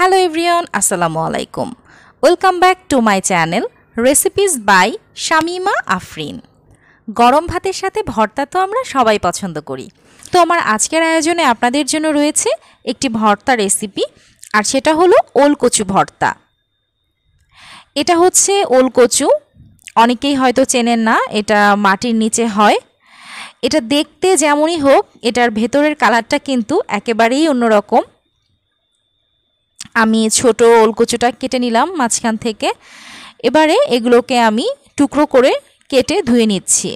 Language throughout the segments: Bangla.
হ্যালো এভরিয়ান আসসালামু আলাইকুম welcome back to my channel recipes by Shamima Afrin গরম ভাতের সাথে ভর্তা তো আমরা সবাই পছন্দ করি তো আমার আজকের আয়োজনে আপনাদের জন্য রয়েছে একটি ভর্তা রেসিপি আর সেটা হলো ওলকচু ভর্তা এটা হচ্ছে ওলকচু অনেকেই হয়তো চেনেন না এটা মাটির নিচে হয় এটা দেখতে যেমনই হোক এটার ভেতরের কালারটা কিন্তু একেবারেই অন্যরকম আমি ছোট ওলকচুটা কেটে নিলাম মাঝখান থেকে এবারে এগুলোকে আমি টুকরো করে কেটে ধুয়ে নিচ্ছি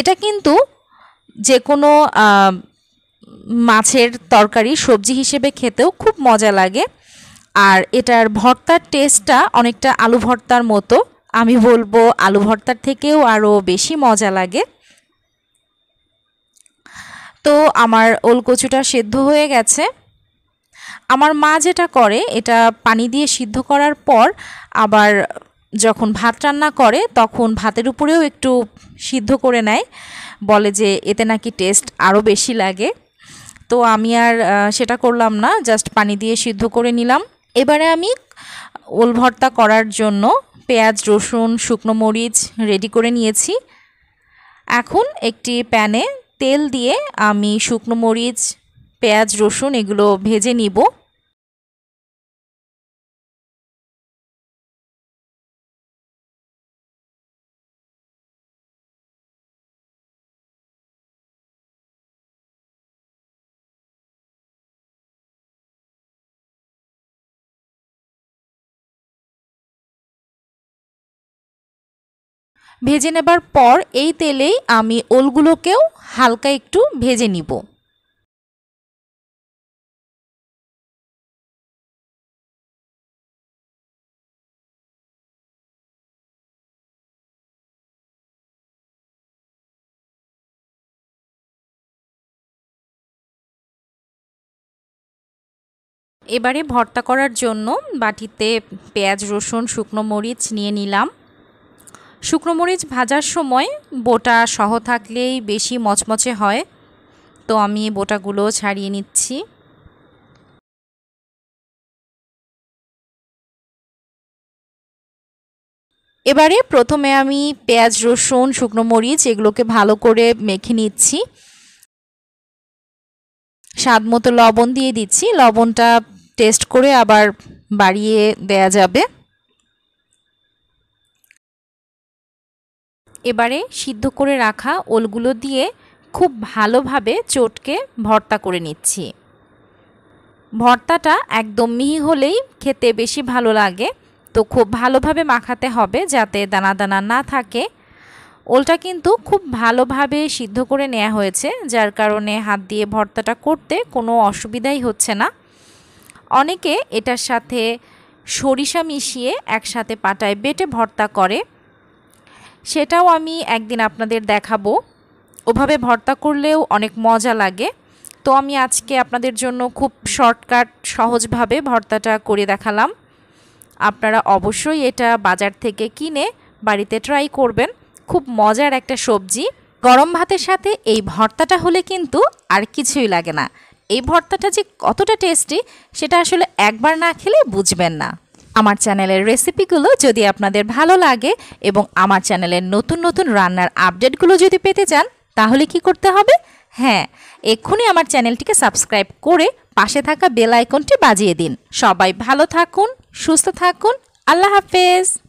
এটা কিন্তু যে কোনো মাছের তরকারি সবজি হিসেবে খেতেও খুব মজা লাগে আর এটার ভর্তার টেস্টটা অনেকটা আলু ভর্তার মতো আমি বলবো আলু ভর্তার থেকেও আরও বেশি মজা লাগে তো আমার ওলকচুটা সেদ্ধ হয়ে গেছে আমার মা যেটা করে এটা পানি দিয়ে সিদ্ধ করার পর আবার যখন ভাত রান্না করে তখন ভাতের উপরেও একটু সিদ্ধ করে নেয় বলে যে এতে নাকি টেস্ট আরও বেশি লাগে তো আমি আর সেটা করলাম না জাস্ট পানি দিয়ে সিদ্ধ করে নিলাম এবারে আমি ওল ভর্তা করার জন্য পেঁয়াজ রসুন শুকনো মরিচ রেডি করে নিয়েছি এখন একটি প্যানে তেল দিয়ে আমি শুকনো মরিচ পেঁয়াজ রসুন এগুলো ভেজে নিব ভেজে নেবার পর এই তেলেই আমি ওলগুলোকেও হালকা একটু ভেজে নিব এবারে ভর্তা করার জন্য বাটিতে পেঁয়াজ রসুন শুকনো মরিচ নিয়ে নিলাম শুক্রমরিচ ভাজার সময় বোটা সহ থাকলেই বেশি মচমচে হয় তো আমি বোটাগুলো ছাড়িয়ে নিচ্ছি এবারে প্রথমে আমি পেঁয়াজ রসুন শুকনো মরিচ এগুলোকে ভালো করে মেখে নিচ্ছি স্বাদ মতো লবণ দিয়ে দিচ্ছি লবণটা টেস্ট করে আবার বাড়িয়ে দেয়া যাবে এবারে সিদ্ধ করে রাখা ওলগুলো দিয়ে খুব ভালোভাবে চটকে ভর্তা করে নিচ্ছি ভর্তাটা একদম মিহি হলেই খেতে বেশি ভালো লাগে তো খুব ভালোভাবে মাখাতে হবে যাতে দানা দানা না থাকে ওলটা কিন্তু খুব ভালোভাবে সিদ্ধ করে নেওয়া হয়েছে যার কারণে হাত দিয়ে ভর্তাটা করতে কোনো অসুবিধাই হচ্ছে না অনেকে এটার সাথে সরিষা মিশিয়ে একসাথে পাটায় বেটে ভর্তা করে সেটাও আমি একদিন আপনাদের দেখাবো ওভাবে ভর্তা করলেও অনেক মজা লাগে তো আমি আজকে আপনাদের জন্য খুব শর্টকাট সহজভাবে ভর্তাটা করে দেখালাম আপনারা অবশ্যই এটা বাজার থেকে কিনে বাড়িতে ট্রাই করবেন খুব মজার একটা সবজি গরম ভাতের সাথে এই ভর্তাটা হলে কিন্তু আর কিছুই লাগে না এই ভর্তাটা যে কতটা টেস্টি সেটা আসলে একবার না খেলে বুঝবেন না আমার চ্যানেলের রেসিপিগুলো যদি আপনাদের ভালো লাগে এবং আমার চ্যানেলের নতুন নতুন রান্নার আপডেটগুলো যদি পেতে চান তাহলে কি করতে হবে হ্যাঁ এক্ষুনি আমার চ্যানেলটিকে সাবস্ক্রাইব করে পাশে থাকা বেল আইকনটি বাজিয়ে দিন সবাই ভালো থাকুন সুস্থ থাকুন আল্লাহ হাফেজ